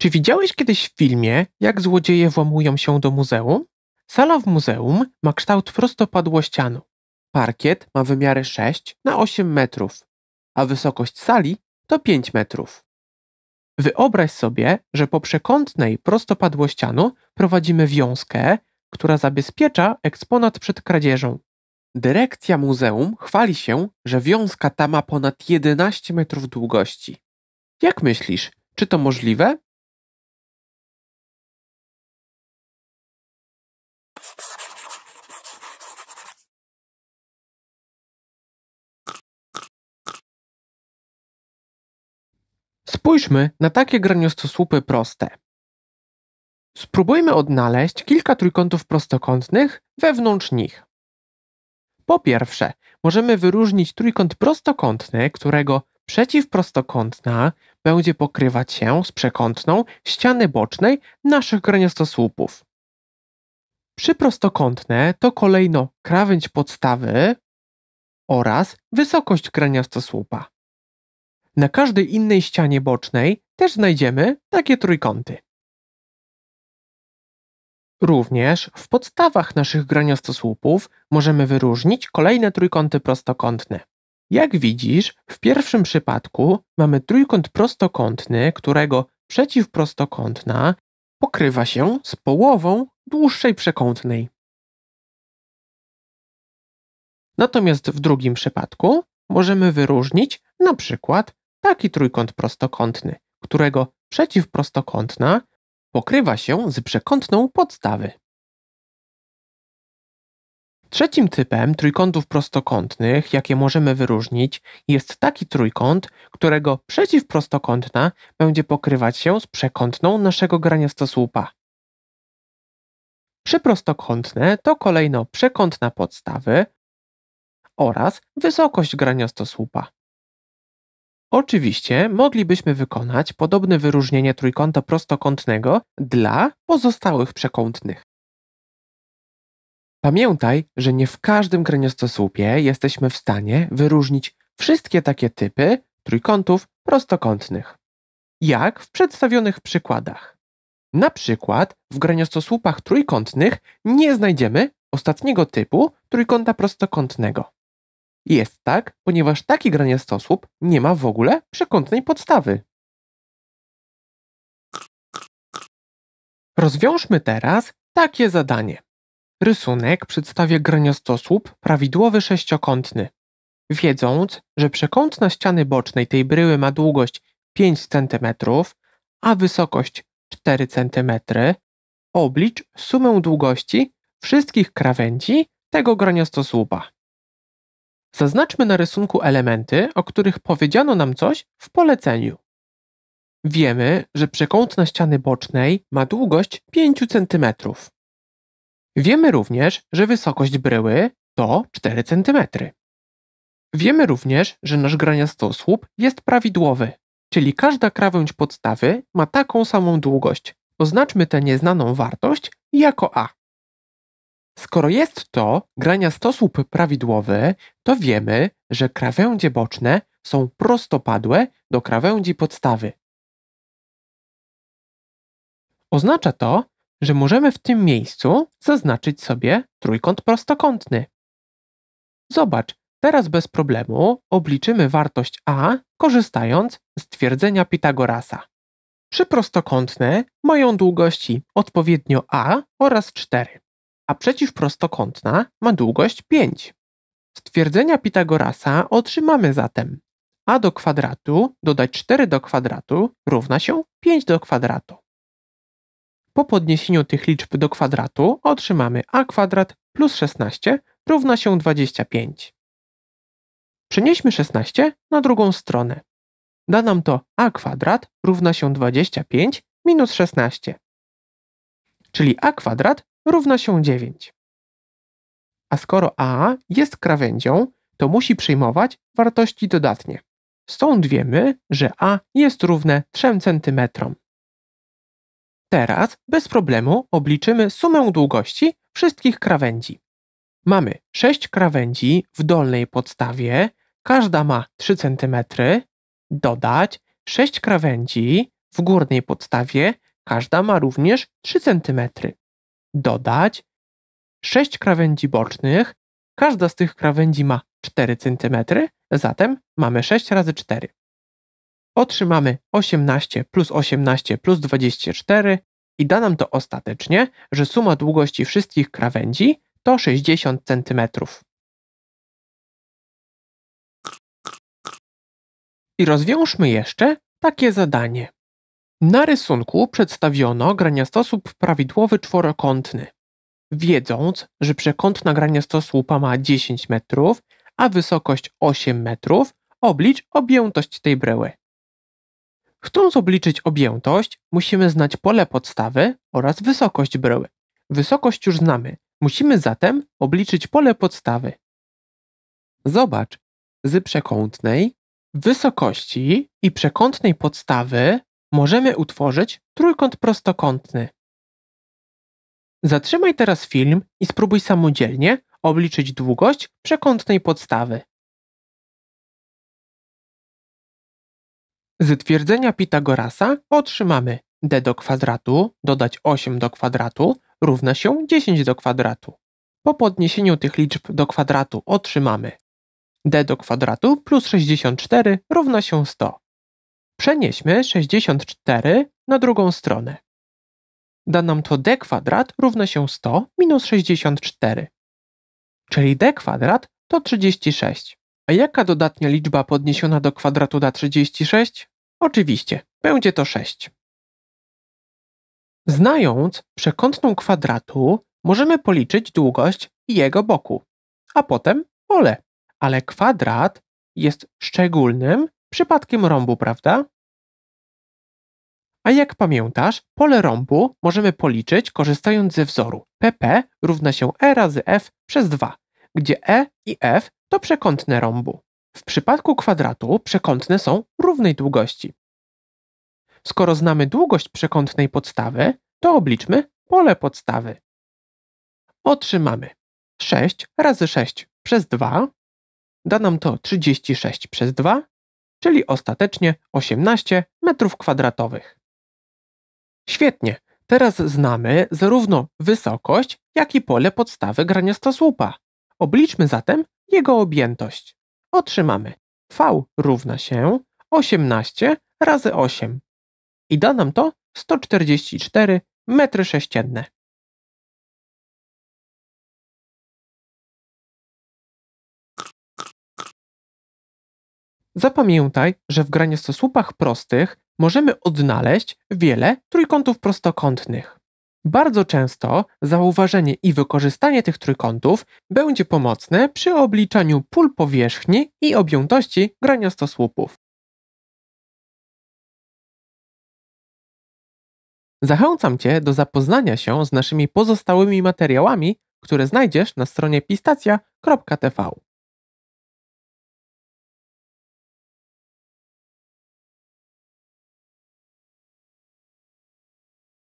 Czy widziałeś kiedyś w filmie, jak złodzieje włamują się do muzeum? Sala w muzeum ma kształt prostopadłościanu. Parkiet ma wymiary 6 na 8 metrów, a wysokość sali to 5 metrów. Wyobraź sobie, że po przekątnej prostopadłościanu prowadzimy wiązkę, która zabezpiecza eksponat przed kradzieżą. Dyrekcja muzeum chwali się, że wiązka ta ma ponad 11 metrów długości. Jak myślisz, czy to możliwe? Spójrzmy na takie graniostosłupy proste. Spróbujmy odnaleźć kilka trójkątów prostokątnych wewnątrz nich. Po pierwsze, możemy wyróżnić trójkąt prostokątny, którego przeciwprostokątna będzie pokrywać się z przekątną ściany bocznej naszych graniostosłupów. Przyprostokątne to kolejno krawędź podstawy oraz wysokość graniastosłupa. Na każdej innej ścianie bocznej też znajdziemy takie trójkąty. Również w podstawach naszych graniostosłupów możemy wyróżnić kolejne trójkąty prostokątne. Jak widzisz, w pierwszym przypadku mamy trójkąt prostokątny, którego przeciwprostokątna pokrywa się z połową dłuższej przekątnej. Natomiast w drugim przypadku możemy wyróżnić na przykład taki trójkąt prostokątny, którego przeciwprostokątna pokrywa się z przekątną podstawy. Trzecim typem trójkątów prostokątnych, jakie możemy wyróżnić, jest taki trójkąt, którego przeciwprostokątna będzie pokrywać się z przekątną naszego graniastosłupa. Przyprostokątne to kolejno przekątna podstawy oraz wysokość graniastosłupa. Oczywiście moglibyśmy wykonać podobne wyróżnienie trójkąta prostokątnego dla pozostałych przekątnych. Pamiętaj, że nie w każdym kręgosłupie jesteśmy w stanie wyróżnić wszystkie takie typy trójkątów prostokątnych, jak w przedstawionych przykładach. Na przykład w graniostosłupach trójkątnych nie znajdziemy ostatniego typu trójkąta prostokątnego. Jest tak, ponieważ taki graniastosłup nie ma w ogóle przekątnej podstawy. Rozwiążmy teraz takie zadanie. Rysunek przedstawia graniastosłup prawidłowy sześciokątny. Wiedząc, że przekątna ściany bocznej tej bryły ma długość 5 cm, a wysokość 4 cm, oblicz sumę długości wszystkich krawędzi tego graniastosłupa. Zaznaczmy na rysunku elementy, o których powiedziano nam coś w poleceniu. Wiemy, że przekątna ściany bocznej ma długość 5 cm. Wiemy również, że wysokość bryły to 4 cm. Wiemy również, że nasz graniastosłup jest prawidłowy, czyli każda krawędź podstawy ma taką samą długość. Oznaczmy tę nieznaną wartość jako a. Skoro jest to grania stosłup prawidłowy, to wiemy, że krawędzie boczne są prostopadłe do krawędzi podstawy. Oznacza to, że możemy w tym miejscu zaznaczyć sobie trójkąt prostokątny. Zobacz, teraz bez problemu obliczymy wartość a, korzystając z twierdzenia Pitagorasa. Trzy prostokątne mają długości odpowiednio a oraz 4 a przeciwprostokątna ma długość 5. Z twierdzenia Pitagorasa otrzymamy zatem a do kwadratu dodać 4 do kwadratu równa się 5 do kwadratu. Po podniesieniu tych liczb do kwadratu otrzymamy a kwadrat plus 16 równa się 25. Przenieśmy 16 na drugą stronę. Da nam to a kwadrat równa się 25 minus 16. Czyli a kwadrat równa się 9. A skoro a jest krawędzią, to musi przyjmować wartości dodatnie. Stąd wiemy, że a jest równe 3 cm. Teraz bez problemu obliczymy sumę długości wszystkich krawędzi. Mamy 6 krawędzi w dolnej podstawie, każda ma 3 cm, dodać 6 krawędzi w górnej podstawie, każda ma również 3 cm dodać 6 krawędzi bocznych. Każda z tych krawędzi ma 4 cm, zatem mamy 6 razy 4. Otrzymamy 18 plus 18 plus 24 i da nam to ostatecznie, że suma długości wszystkich krawędzi to 60 cm. I rozwiążmy jeszcze takie zadanie. Na rysunku przedstawiono graniastosłup prawidłowy czworokątny. Wiedząc, że przekątna graniastosłupa ma 10 metrów, a wysokość 8 metrów, oblicz objętość tej bryły. Chcąc obliczyć objętość, musimy znać pole podstawy oraz wysokość bryły. Wysokość już znamy, musimy zatem obliczyć pole podstawy. Zobacz, z przekątnej, wysokości i przekątnej podstawy możemy utworzyć trójkąt prostokątny. Zatrzymaj teraz film i spróbuj samodzielnie obliczyć długość przekątnej podstawy. Z twierdzenia Pitagorasa otrzymamy d do kwadratu dodać 8 do kwadratu równa się 10 do kwadratu. Po podniesieniu tych liczb do kwadratu otrzymamy d do kwadratu plus 64 równa się 100. Przenieśmy 64 na drugą stronę. Da nam to d kwadrat równa się 100 minus 64. Czyli d kwadrat to 36. A jaka dodatnia liczba podniesiona do kwadratu da 36? Oczywiście, będzie to 6. Znając przekątną kwadratu, możemy policzyć długość jego boku, a potem pole. Ale kwadrat jest szczególnym Przypadkiem rąbu, prawda? A jak pamiętasz, pole rąbu możemy policzyć korzystając ze wzoru PP równa się E razy F przez 2, gdzie E i F to przekątne rąbu. W przypadku kwadratu przekątne są równej długości. Skoro znamy długość przekątnej podstawy, to obliczmy pole podstawy. Otrzymamy 6 razy 6 przez 2, da nam to 36 przez 2 czyli ostatecznie 18 m2. Świetnie, teraz znamy zarówno wysokość, jak i pole podstawy graniastosłupa. Obliczmy zatem jego objętość. Otrzymamy V równa się 18 razy 8 i da nam to 144 metry 3 Zapamiętaj, że w graniostosłupach prostych możemy odnaleźć wiele trójkątów prostokątnych. Bardzo często zauważenie i wykorzystanie tych trójkątów będzie pomocne przy obliczaniu pól powierzchni i objętości graniostosłupów. Zachęcam Cię do zapoznania się z naszymi pozostałymi materiałami, które znajdziesz na stronie pistacja.tv.